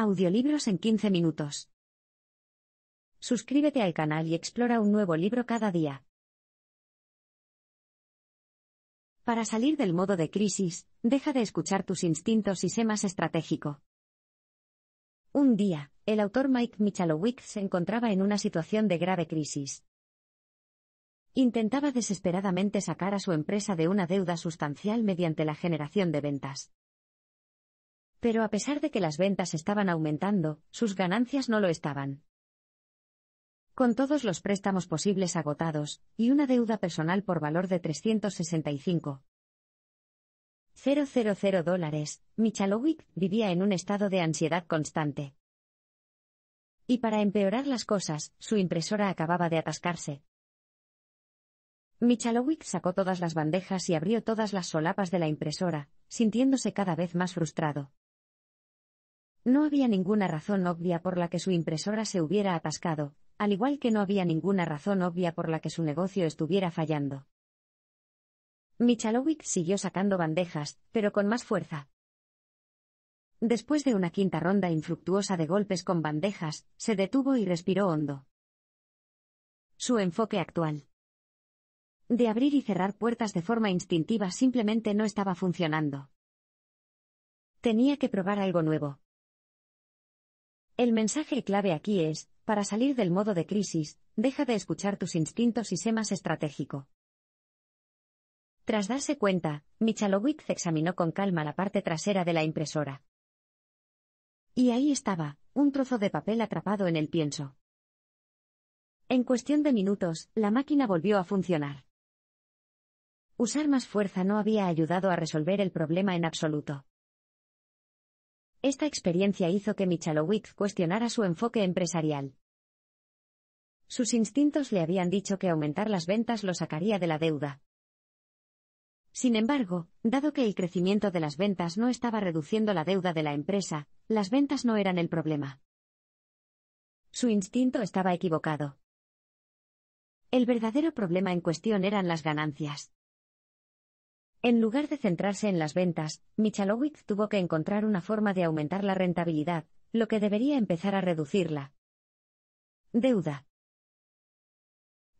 Audiolibros en 15 minutos. Suscríbete al canal y explora un nuevo libro cada día. Para salir del modo de crisis, deja de escuchar tus instintos y sé más estratégico. Un día, el autor Mike Michalowicz se encontraba en una situación de grave crisis. Intentaba desesperadamente sacar a su empresa de una deuda sustancial mediante la generación de ventas. Pero a pesar de que las ventas estaban aumentando, sus ganancias no lo estaban. Con todos los préstamos posibles agotados, y una deuda personal por valor de 365.000 dólares, Michalowicz vivía en un estado de ansiedad constante. Y para empeorar las cosas, su impresora acababa de atascarse. Michalowicz sacó todas las bandejas y abrió todas las solapas de la impresora, sintiéndose cada vez más frustrado. No había ninguna razón obvia por la que su impresora se hubiera atascado, al igual que no había ninguna razón obvia por la que su negocio estuviera fallando. Michalowicz siguió sacando bandejas, pero con más fuerza. Después de una quinta ronda infructuosa de golpes con bandejas, se detuvo y respiró hondo. Su enfoque actual. De abrir y cerrar puertas de forma instintiva simplemente no estaba funcionando. Tenía que probar algo nuevo. El mensaje clave aquí es, para salir del modo de crisis, deja de escuchar tus instintos y sé más estratégico. Tras darse cuenta, Michalowicz examinó con calma la parte trasera de la impresora. Y ahí estaba, un trozo de papel atrapado en el pienso. En cuestión de minutos, la máquina volvió a funcionar. Usar más fuerza no había ayudado a resolver el problema en absoluto. Esta experiencia hizo que Michalowicz cuestionara su enfoque empresarial. Sus instintos le habían dicho que aumentar las ventas lo sacaría de la deuda. Sin embargo, dado que el crecimiento de las ventas no estaba reduciendo la deuda de la empresa, las ventas no eran el problema. Su instinto estaba equivocado. El verdadero problema en cuestión eran las ganancias. En lugar de centrarse en las ventas, Michalowicz tuvo que encontrar una forma de aumentar la rentabilidad, lo que debería empezar a reducirla. Deuda.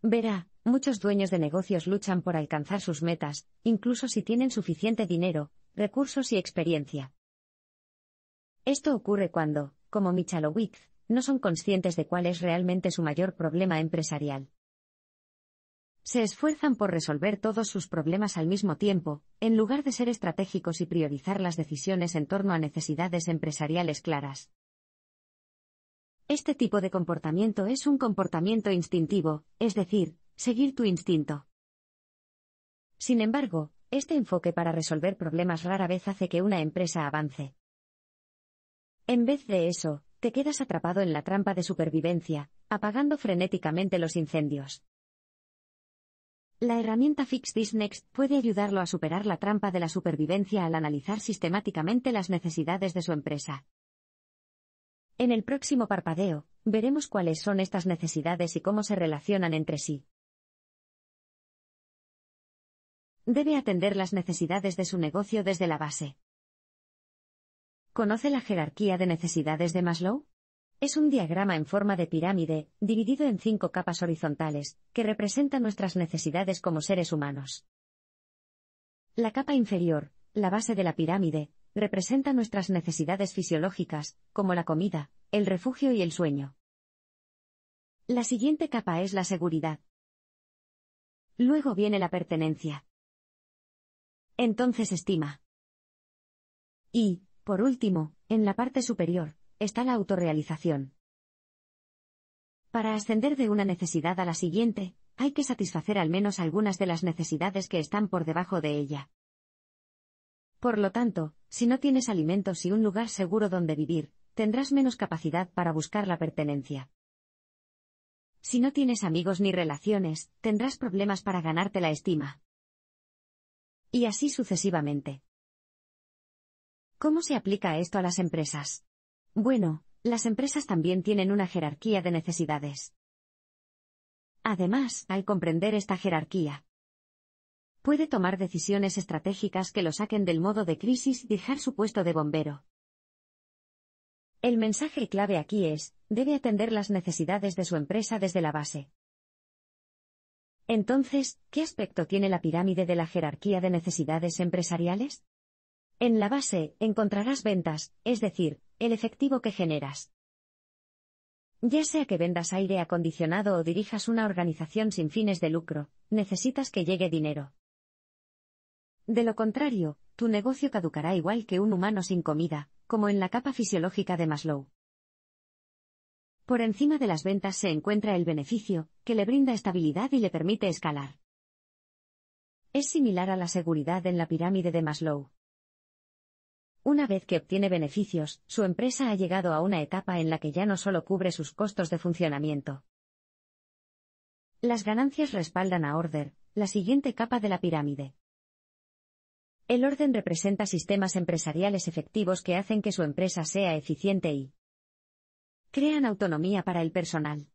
Verá, muchos dueños de negocios luchan por alcanzar sus metas, incluso si tienen suficiente dinero, recursos y experiencia. Esto ocurre cuando, como Michalowicz, no son conscientes de cuál es realmente su mayor problema empresarial se esfuerzan por resolver todos sus problemas al mismo tiempo, en lugar de ser estratégicos y priorizar las decisiones en torno a necesidades empresariales claras. Este tipo de comportamiento es un comportamiento instintivo, es decir, seguir tu instinto. Sin embargo, este enfoque para resolver problemas rara vez hace que una empresa avance. En vez de eso, te quedas atrapado en la trampa de supervivencia, apagando frenéticamente los incendios. La herramienta Fix This Next puede ayudarlo a superar la trampa de la supervivencia al analizar sistemáticamente las necesidades de su empresa. En el próximo parpadeo, veremos cuáles son estas necesidades y cómo se relacionan entre sí. Debe atender las necesidades de su negocio desde la base. ¿Conoce la jerarquía de necesidades de Maslow? Es un diagrama en forma de pirámide, dividido en cinco capas horizontales, que representa nuestras necesidades como seres humanos. La capa inferior, la base de la pirámide, representa nuestras necesidades fisiológicas, como la comida, el refugio y el sueño. La siguiente capa es la seguridad. Luego viene la pertenencia. Entonces estima. Y, por último, en la parte superior, está la autorrealización. Para ascender de una necesidad a la siguiente, hay que satisfacer al menos algunas de las necesidades que están por debajo de ella. Por lo tanto, si no tienes alimentos y un lugar seguro donde vivir, tendrás menos capacidad para buscar la pertenencia. Si no tienes amigos ni relaciones, tendrás problemas para ganarte la estima. Y así sucesivamente. ¿Cómo se aplica esto a las empresas? Bueno, las empresas también tienen una jerarquía de necesidades. Además, al comprender esta jerarquía, puede tomar decisiones estratégicas que lo saquen del modo de crisis y dejar su puesto de bombero. El mensaje clave aquí es, debe atender las necesidades de su empresa desde la base. Entonces, ¿qué aspecto tiene la pirámide de la jerarquía de necesidades empresariales? En la base, encontrarás ventas, es decir, el efectivo que generas. Ya sea que vendas aire acondicionado o dirijas una organización sin fines de lucro, necesitas que llegue dinero. De lo contrario, tu negocio caducará igual que un humano sin comida, como en la capa fisiológica de Maslow. Por encima de las ventas se encuentra el beneficio, que le brinda estabilidad y le permite escalar. Es similar a la seguridad en la pirámide de Maslow. Una vez que obtiene beneficios, su empresa ha llegado a una etapa en la que ya no solo cubre sus costos de funcionamiento. Las ganancias respaldan a Order, la siguiente capa de la pirámide. El orden representa sistemas empresariales efectivos que hacen que su empresa sea eficiente y crean autonomía para el personal.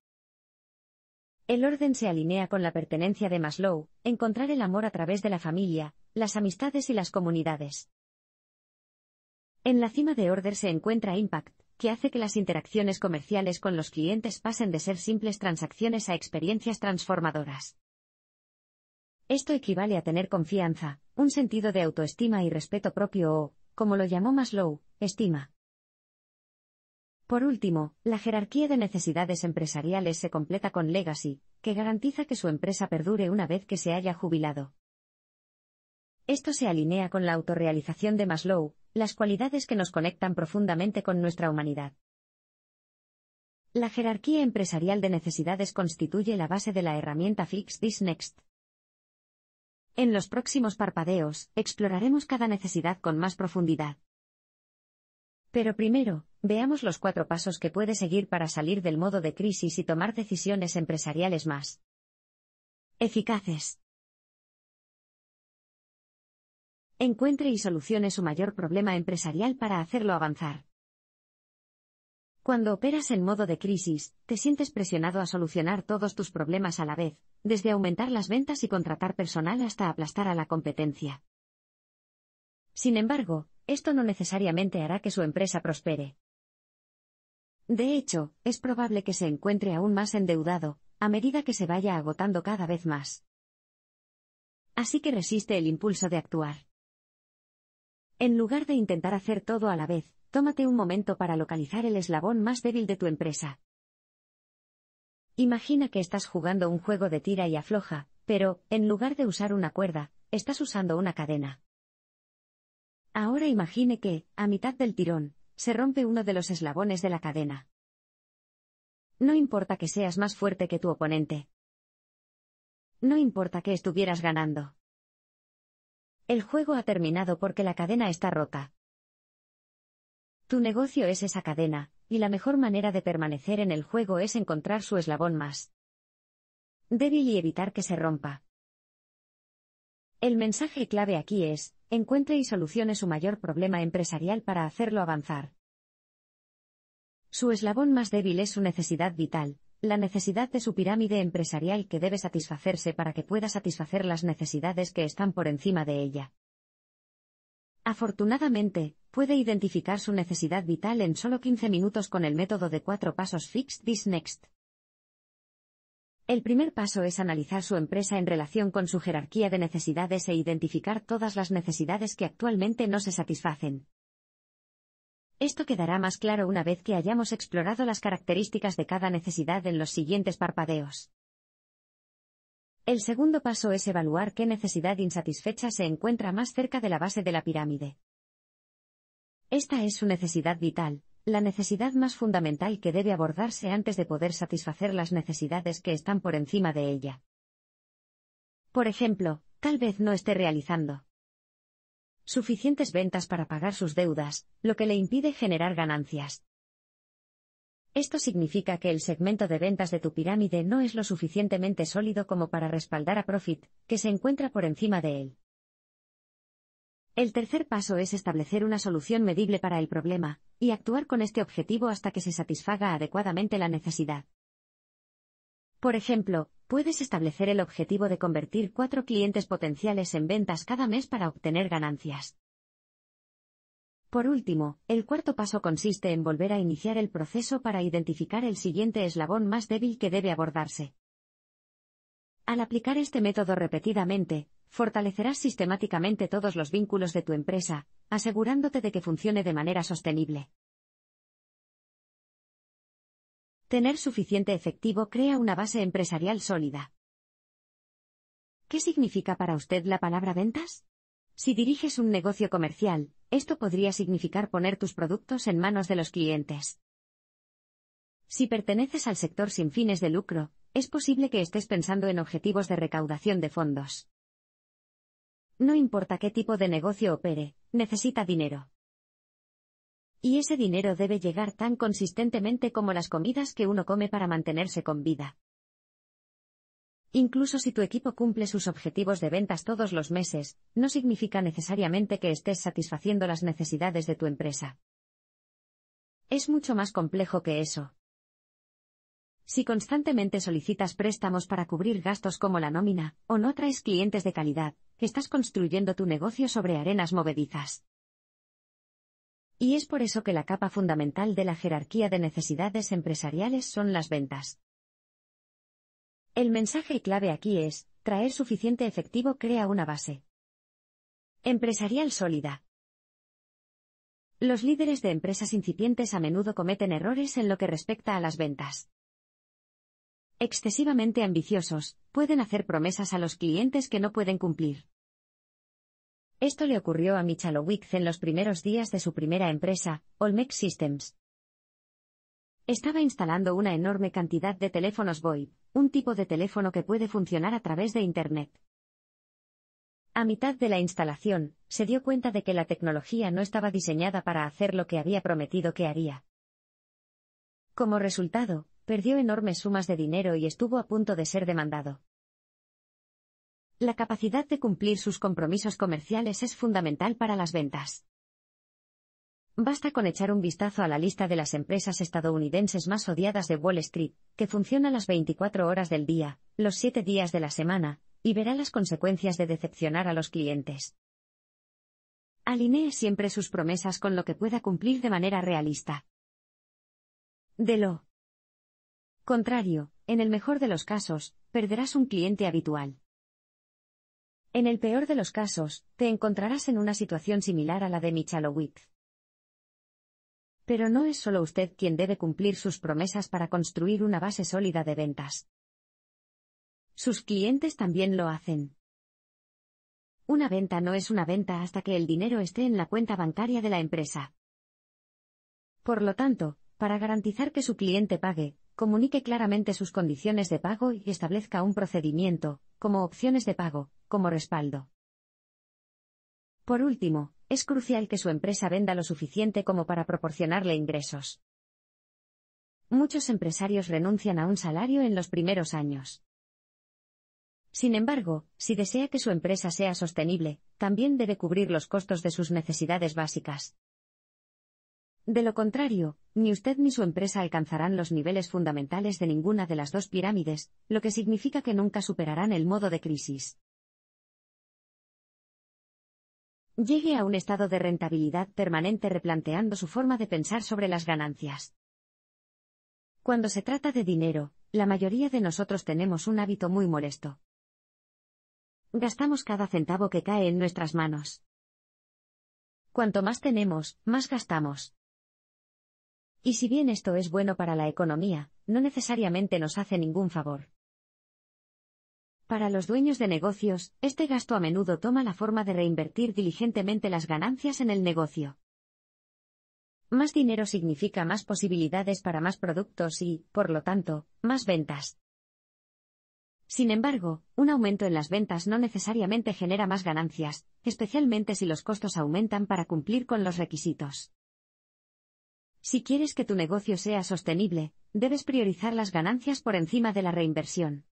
El orden se alinea con la pertenencia de Maslow, encontrar el amor a través de la familia, las amistades y las comunidades. En la cima de Order se encuentra Impact, que hace que las interacciones comerciales con los clientes pasen de ser simples transacciones a experiencias transformadoras. Esto equivale a tener confianza, un sentido de autoestima y respeto propio o, como lo llamó Maslow, estima. Por último, la jerarquía de necesidades empresariales se completa con Legacy, que garantiza que su empresa perdure una vez que se haya jubilado. Esto se alinea con la autorrealización de Maslow, las cualidades que nos conectan profundamente con nuestra humanidad. La jerarquía empresarial de necesidades constituye la base de la herramienta Fix This Next. En los próximos parpadeos, exploraremos cada necesidad con más profundidad. Pero primero, veamos los cuatro pasos que puede seguir para salir del modo de crisis y tomar decisiones empresariales más eficaces. encuentre y solucione su mayor problema empresarial para hacerlo avanzar. Cuando operas en modo de crisis, te sientes presionado a solucionar todos tus problemas a la vez, desde aumentar las ventas y contratar personal hasta aplastar a la competencia. Sin embargo, esto no necesariamente hará que su empresa prospere. De hecho, es probable que se encuentre aún más endeudado, a medida que se vaya agotando cada vez más. Así que resiste el impulso de actuar. En lugar de intentar hacer todo a la vez, tómate un momento para localizar el eslabón más débil de tu empresa. Imagina que estás jugando un juego de tira y afloja, pero, en lugar de usar una cuerda, estás usando una cadena. Ahora imagine que, a mitad del tirón, se rompe uno de los eslabones de la cadena. No importa que seas más fuerte que tu oponente. No importa que estuvieras ganando. El juego ha terminado porque la cadena está rota. Tu negocio es esa cadena, y la mejor manera de permanecer en el juego es encontrar su eslabón más débil y evitar que se rompa. El mensaje clave aquí es, encuentre y solucione su mayor problema empresarial para hacerlo avanzar. Su eslabón más débil es su necesidad vital, la necesidad de su pirámide empresarial que debe satisfacerse para que pueda satisfacer las necesidades que están por encima de ella. Afortunadamente, puede identificar su necesidad vital en solo 15 minutos con el método de cuatro pasos Fixed This Next. El primer paso es analizar su empresa en relación con su jerarquía de necesidades e identificar todas las necesidades que actualmente no se satisfacen. Esto quedará más claro una vez que hayamos explorado las características de cada necesidad en los siguientes parpadeos. El segundo paso es evaluar qué necesidad insatisfecha se encuentra más cerca de la base de la pirámide. Esta es su necesidad vital, la necesidad más fundamental que debe abordarse antes de poder satisfacer las necesidades que están por encima de ella. Por ejemplo, tal vez no esté realizando suficientes ventas para pagar sus deudas, lo que le impide generar ganancias. Esto significa que el segmento de ventas de tu pirámide no es lo suficientemente sólido como para respaldar a Profit, que se encuentra por encima de él. El tercer paso es establecer una solución medible para el problema, y actuar con este objetivo hasta que se satisfaga adecuadamente la necesidad. Por ejemplo, puedes establecer el objetivo de convertir cuatro clientes potenciales en ventas cada mes para obtener ganancias. Por último, el cuarto paso consiste en volver a iniciar el proceso para identificar el siguiente eslabón más débil que debe abordarse. Al aplicar este método repetidamente, fortalecerás sistemáticamente todos los vínculos de tu empresa, asegurándote de que funcione de manera sostenible. Tener suficiente efectivo crea una base empresarial sólida. ¿Qué significa para usted la palabra ventas? Si diriges un negocio comercial, esto podría significar poner tus productos en manos de los clientes. Si perteneces al sector sin fines de lucro, es posible que estés pensando en objetivos de recaudación de fondos. No importa qué tipo de negocio opere, necesita dinero. Y ese dinero debe llegar tan consistentemente como las comidas que uno come para mantenerse con vida. Incluso si tu equipo cumple sus objetivos de ventas todos los meses, no significa necesariamente que estés satisfaciendo las necesidades de tu empresa. Es mucho más complejo que eso. Si constantemente solicitas préstamos para cubrir gastos como la nómina, o no traes clientes de calidad, estás construyendo tu negocio sobre arenas movedizas. Y es por eso que la capa fundamental de la jerarquía de necesidades empresariales son las ventas. El mensaje clave aquí es, traer suficiente efectivo crea una base empresarial sólida. Los líderes de empresas incipientes a menudo cometen errores en lo que respecta a las ventas. Excesivamente ambiciosos, pueden hacer promesas a los clientes que no pueden cumplir. Esto le ocurrió a Michalowicz en los primeros días de su primera empresa, Olmec Systems. Estaba instalando una enorme cantidad de teléfonos VoIP, un tipo de teléfono que puede funcionar a través de Internet. A mitad de la instalación, se dio cuenta de que la tecnología no estaba diseñada para hacer lo que había prometido que haría. Como resultado, perdió enormes sumas de dinero y estuvo a punto de ser demandado. La capacidad de cumplir sus compromisos comerciales es fundamental para las ventas. Basta con echar un vistazo a la lista de las empresas estadounidenses más odiadas de Wall Street, que funciona las 24 horas del día, los 7 días de la semana, y verá las consecuencias de decepcionar a los clientes. Alinee siempre sus promesas con lo que pueda cumplir de manera realista. De lo contrario, en el mejor de los casos, perderás un cliente habitual. En el peor de los casos, te encontrarás en una situación similar a la de Michalowicz. Pero no es solo usted quien debe cumplir sus promesas para construir una base sólida de ventas. Sus clientes también lo hacen. Una venta no es una venta hasta que el dinero esté en la cuenta bancaria de la empresa. Por lo tanto, para garantizar que su cliente pague, comunique claramente sus condiciones de pago y establezca un procedimiento, como opciones de pago, como respaldo. Por último, es crucial que su empresa venda lo suficiente como para proporcionarle ingresos. Muchos empresarios renuncian a un salario en los primeros años. Sin embargo, si desea que su empresa sea sostenible, también debe cubrir los costos de sus necesidades básicas. De lo contrario, ni usted ni su empresa alcanzarán los niveles fundamentales de ninguna de las dos pirámides, lo que significa que nunca superarán el modo de crisis. llegue a un estado de rentabilidad permanente replanteando su forma de pensar sobre las ganancias. Cuando se trata de dinero, la mayoría de nosotros tenemos un hábito muy molesto. Gastamos cada centavo que cae en nuestras manos. Cuanto más tenemos, más gastamos. Y si bien esto es bueno para la economía, no necesariamente nos hace ningún favor. Para los dueños de negocios, este gasto a menudo toma la forma de reinvertir diligentemente las ganancias en el negocio. Más dinero significa más posibilidades para más productos y, por lo tanto, más ventas. Sin embargo, un aumento en las ventas no necesariamente genera más ganancias, especialmente si los costos aumentan para cumplir con los requisitos. Si quieres que tu negocio sea sostenible, debes priorizar las ganancias por encima de la reinversión.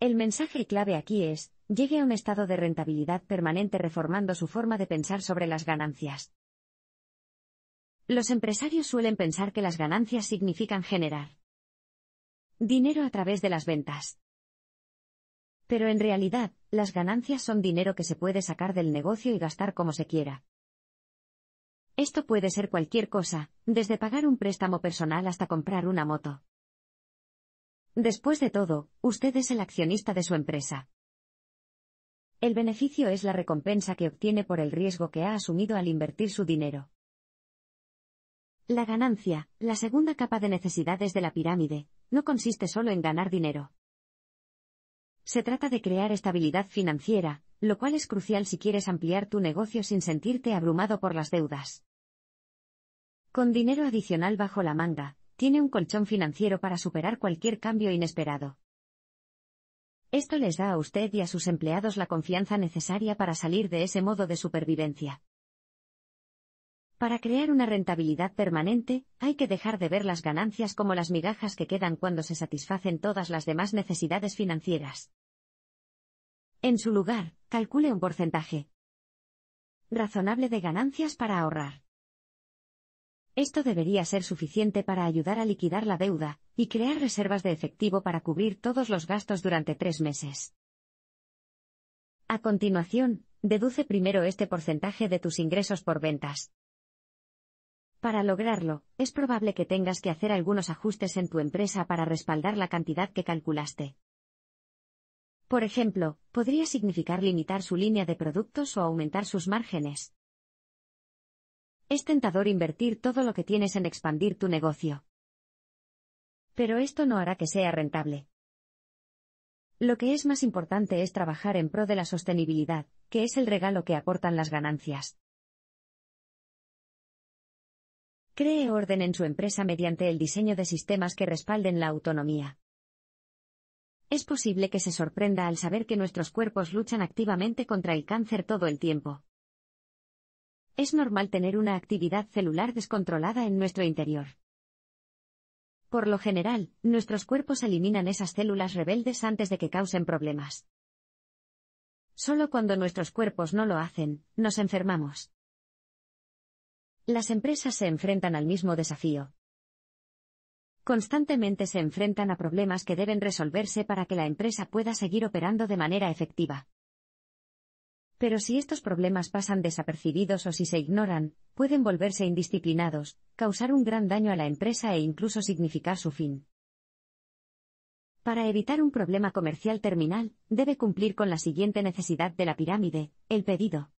El mensaje clave aquí es, llegue a un estado de rentabilidad permanente reformando su forma de pensar sobre las ganancias. Los empresarios suelen pensar que las ganancias significan generar dinero a través de las ventas. Pero en realidad, las ganancias son dinero que se puede sacar del negocio y gastar como se quiera. Esto puede ser cualquier cosa, desde pagar un préstamo personal hasta comprar una moto. Después de todo, usted es el accionista de su empresa. El beneficio es la recompensa que obtiene por el riesgo que ha asumido al invertir su dinero. La ganancia, la segunda capa de necesidades de la pirámide, no consiste solo en ganar dinero. Se trata de crear estabilidad financiera, lo cual es crucial si quieres ampliar tu negocio sin sentirte abrumado por las deudas. Con dinero adicional bajo la manga, tiene un colchón financiero para superar cualquier cambio inesperado. Esto les da a usted y a sus empleados la confianza necesaria para salir de ese modo de supervivencia. Para crear una rentabilidad permanente, hay que dejar de ver las ganancias como las migajas que quedan cuando se satisfacen todas las demás necesidades financieras. En su lugar, calcule un porcentaje razonable de ganancias para ahorrar. Esto debería ser suficiente para ayudar a liquidar la deuda, y crear reservas de efectivo para cubrir todos los gastos durante tres meses. A continuación, deduce primero este porcentaje de tus ingresos por ventas. Para lograrlo, es probable que tengas que hacer algunos ajustes en tu empresa para respaldar la cantidad que calculaste. Por ejemplo, podría significar limitar su línea de productos o aumentar sus márgenes. Es tentador invertir todo lo que tienes en expandir tu negocio. Pero esto no hará que sea rentable. Lo que es más importante es trabajar en pro de la sostenibilidad, que es el regalo que aportan las ganancias. Cree orden en su empresa mediante el diseño de sistemas que respalden la autonomía. Es posible que se sorprenda al saber que nuestros cuerpos luchan activamente contra el cáncer todo el tiempo es normal tener una actividad celular descontrolada en nuestro interior. Por lo general, nuestros cuerpos eliminan esas células rebeldes antes de que causen problemas. Solo cuando nuestros cuerpos no lo hacen, nos enfermamos. Las empresas se enfrentan al mismo desafío. Constantemente se enfrentan a problemas que deben resolverse para que la empresa pueda seguir operando de manera efectiva. Pero si estos problemas pasan desapercibidos o si se ignoran, pueden volverse indisciplinados, causar un gran daño a la empresa e incluso significar su fin. Para evitar un problema comercial terminal, debe cumplir con la siguiente necesidad de la pirámide, el pedido.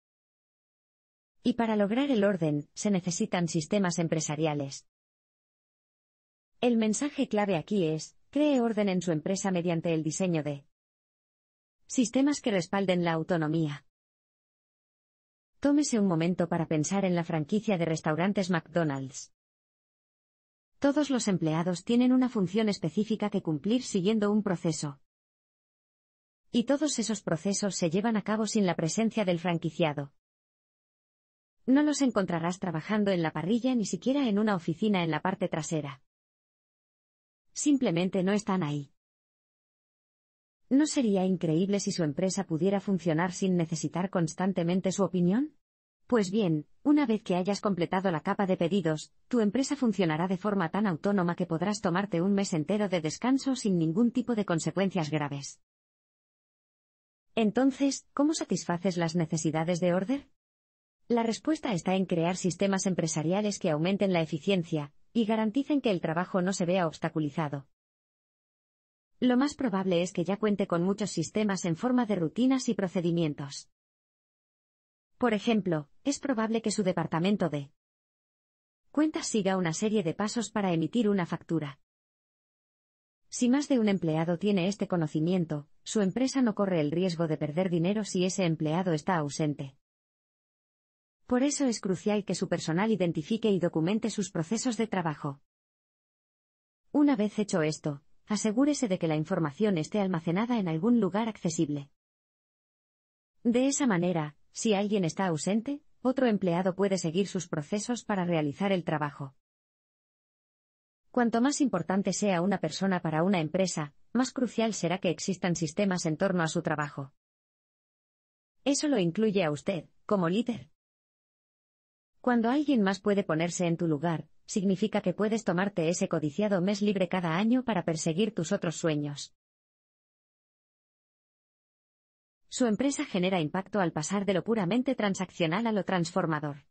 Y para lograr el orden, se necesitan sistemas empresariales. El mensaje clave aquí es, cree orden en su empresa mediante el diseño de sistemas que respalden la autonomía. Tómese un momento para pensar en la franquicia de restaurantes McDonald's. Todos los empleados tienen una función específica que cumplir siguiendo un proceso. Y todos esos procesos se llevan a cabo sin la presencia del franquiciado. No los encontrarás trabajando en la parrilla ni siquiera en una oficina en la parte trasera. Simplemente no están ahí. ¿No sería increíble si su empresa pudiera funcionar sin necesitar constantemente su opinión? Pues bien, una vez que hayas completado la capa de pedidos, tu empresa funcionará de forma tan autónoma que podrás tomarte un mes entero de descanso sin ningún tipo de consecuencias graves. Entonces, ¿cómo satisfaces las necesidades de Order? La respuesta está en crear sistemas empresariales que aumenten la eficiencia y garanticen que el trabajo no se vea obstaculizado. Lo más probable es que ya cuente con muchos sistemas en forma de rutinas y procedimientos. Por ejemplo, es probable que su departamento de cuentas siga una serie de pasos para emitir una factura. Si más de un empleado tiene este conocimiento, su empresa no corre el riesgo de perder dinero si ese empleado está ausente. Por eso es crucial que su personal identifique y documente sus procesos de trabajo. Una vez hecho esto, asegúrese de que la información esté almacenada en algún lugar accesible. De esa manera, si alguien está ausente, otro empleado puede seguir sus procesos para realizar el trabajo. Cuanto más importante sea una persona para una empresa, más crucial será que existan sistemas en torno a su trabajo. Eso lo incluye a usted, como líder. Cuando alguien más puede ponerse en tu lugar, significa que puedes tomarte ese codiciado mes libre cada año para perseguir tus otros sueños. Su empresa genera impacto al pasar de lo puramente transaccional a lo transformador.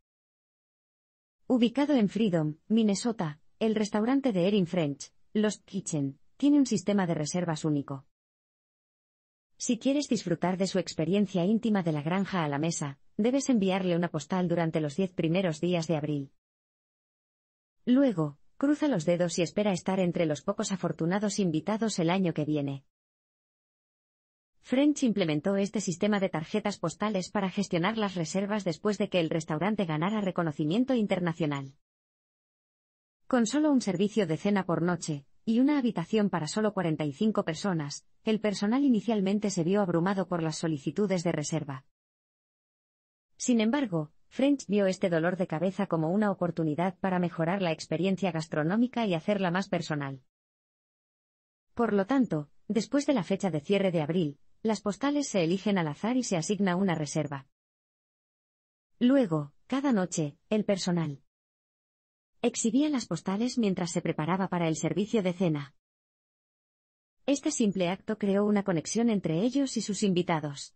Ubicado en Freedom, Minnesota, el restaurante de Erin French, Lost Kitchen, tiene un sistema de reservas único. Si quieres disfrutar de su experiencia íntima de la granja a la mesa, debes enviarle una postal durante los 10 primeros días de abril. Luego, cruza los dedos y espera estar entre los pocos afortunados invitados el año que viene. French implementó este sistema de tarjetas postales para gestionar las reservas después de que el restaurante ganara reconocimiento internacional. Con solo un servicio de cena por noche, y una habitación para solo 45 personas, el personal inicialmente se vio abrumado por las solicitudes de reserva. Sin embargo, French vio este dolor de cabeza como una oportunidad para mejorar la experiencia gastronómica y hacerla más personal. Por lo tanto, después de la fecha de cierre de abril, las postales se eligen al azar y se asigna una reserva. Luego, cada noche, el personal exhibía las postales mientras se preparaba para el servicio de cena. Este simple acto creó una conexión entre ellos y sus invitados.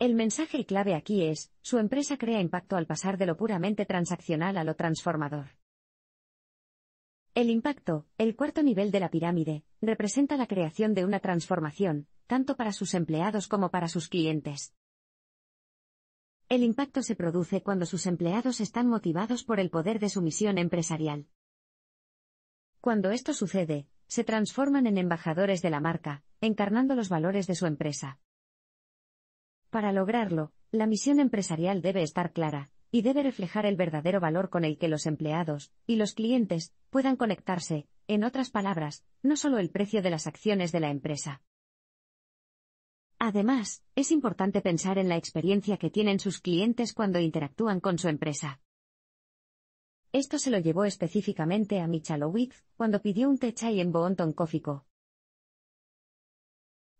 El mensaje clave aquí es, su empresa crea impacto al pasar de lo puramente transaccional a lo transformador. El impacto, el cuarto nivel de la pirámide, representa la creación de una transformación, tanto para sus empleados como para sus clientes. El impacto se produce cuando sus empleados están motivados por el poder de su misión empresarial. Cuando esto sucede, se transforman en embajadores de la marca, encarnando los valores de su empresa. Para lograrlo, la misión empresarial debe estar clara, y debe reflejar el verdadero valor con el que los empleados, y los clientes, puedan conectarse, en otras palabras, no solo el precio de las acciones de la empresa. Además, es importante pensar en la experiencia que tienen sus clientes cuando interactúan con su empresa. Esto se lo llevó específicamente a Michalowicz cuando pidió un techai en Boonton Coffee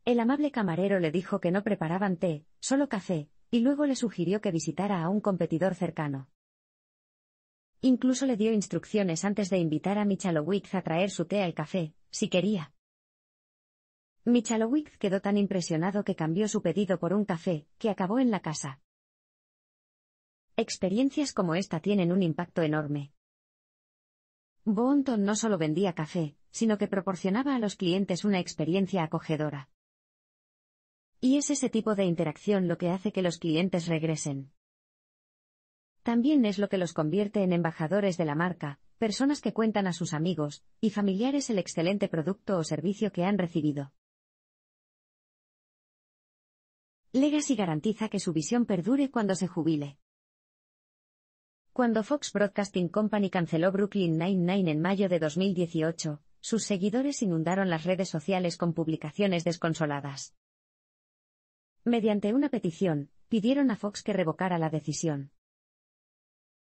el amable camarero le dijo que no preparaban té, solo café, y luego le sugirió que visitara a un competidor cercano. Incluso le dio instrucciones antes de invitar a Michalowicz a traer su té al café, si quería. Michalowicz quedó tan impresionado que cambió su pedido por un café, que acabó en la casa. Experiencias como esta tienen un impacto enorme. Bonton no solo vendía café, sino que proporcionaba a los clientes una experiencia acogedora. Y es ese tipo de interacción lo que hace que los clientes regresen. También es lo que los convierte en embajadores de la marca, personas que cuentan a sus amigos y familiares el excelente producto o servicio que han recibido. Legacy garantiza que su visión perdure cuando se jubile. Cuando Fox Broadcasting Company canceló Brooklyn Nine-Nine en mayo de 2018, sus seguidores inundaron las redes sociales con publicaciones desconsoladas. Mediante una petición, pidieron a Fox que revocara la decisión.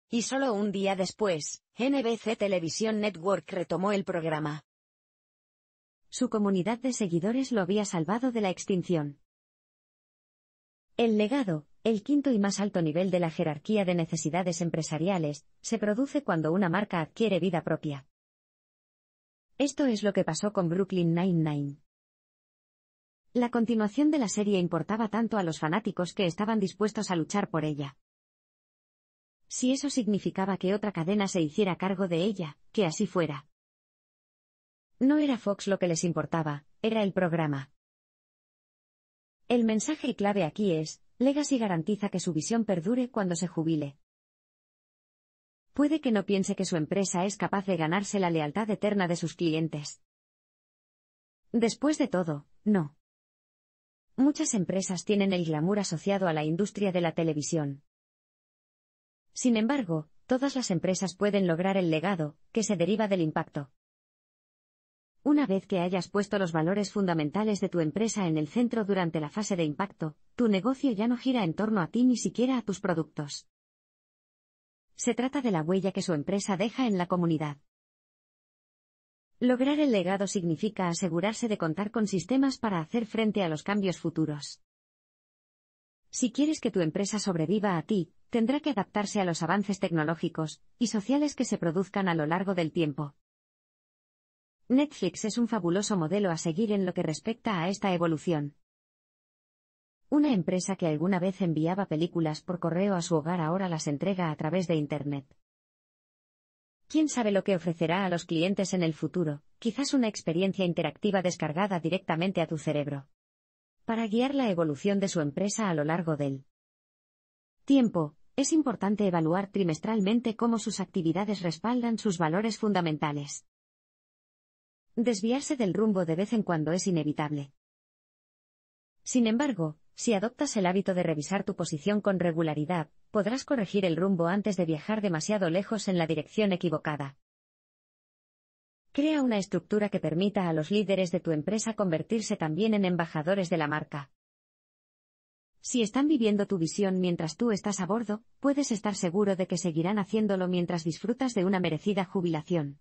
Y solo un día después, NBC Television Network retomó el programa. Su comunidad de seguidores lo había salvado de la extinción. El legado, el quinto y más alto nivel de la jerarquía de necesidades empresariales, se produce cuando una marca adquiere vida propia. Esto es lo que pasó con Brooklyn Nine-Nine. La continuación de la serie importaba tanto a los fanáticos que estaban dispuestos a luchar por ella. Si eso significaba que otra cadena se hiciera cargo de ella, que así fuera. No era Fox lo que les importaba, era el programa. El mensaje clave aquí es, Legacy garantiza que su visión perdure cuando se jubile. Puede que no piense que su empresa es capaz de ganarse la lealtad eterna de sus clientes. Después de todo, no. Muchas empresas tienen el glamour asociado a la industria de la televisión. Sin embargo, todas las empresas pueden lograr el legado, que se deriva del impacto. Una vez que hayas puesto los valores fundamentales de tu empresa en el centro durante la fase de impacto, tu negocio ya no gira en torno a ti ni siquiera a tus productos. Se trata de la huella que su empresa deja en la comunidad. Lograr el legado significa asegurarse de contar con sistemas para hacer frente a los cambios futuros. Si quieres que tu empresa sobreviva a ti, tendrá que adaptarse a los avances tecnológicos y sociales que se produzcan a lo largo del tiempo. Netflix es un fabuloso modelo a seguir en lo que respecta a esta evolución. Una empresa que alguna vez enviaba películas por correo a su hogar ahora las entrega a través de Internet. ¿Quién sabe lo que ofrecerá a los clientes en el futuro? Quizás una experiencia interactiva descargada directamente a tu cerebro. Para guiar la evolución de su empresa a lo largo del tiempo, es importante evaluar trimestralmente cómo sus actividades respaldan sus valores fundamentales. Desviarse del rumbo de vez en cuando es inevitable. Sin embargo, si adoptas el hábito de revisar tu posición con regularidad, podrás corregir el rumbo antes de viajar demasiado lejos en la dirección equivocada. Crea una estructura que permita a los líderes de tu empresa convertirse también en embajadores de la marca. Si están viviendo tu visión mientras tú estás a bordo, puedes estar seguro de que seguirán haciéndolo mientras disfrutas de una merecida jubilación.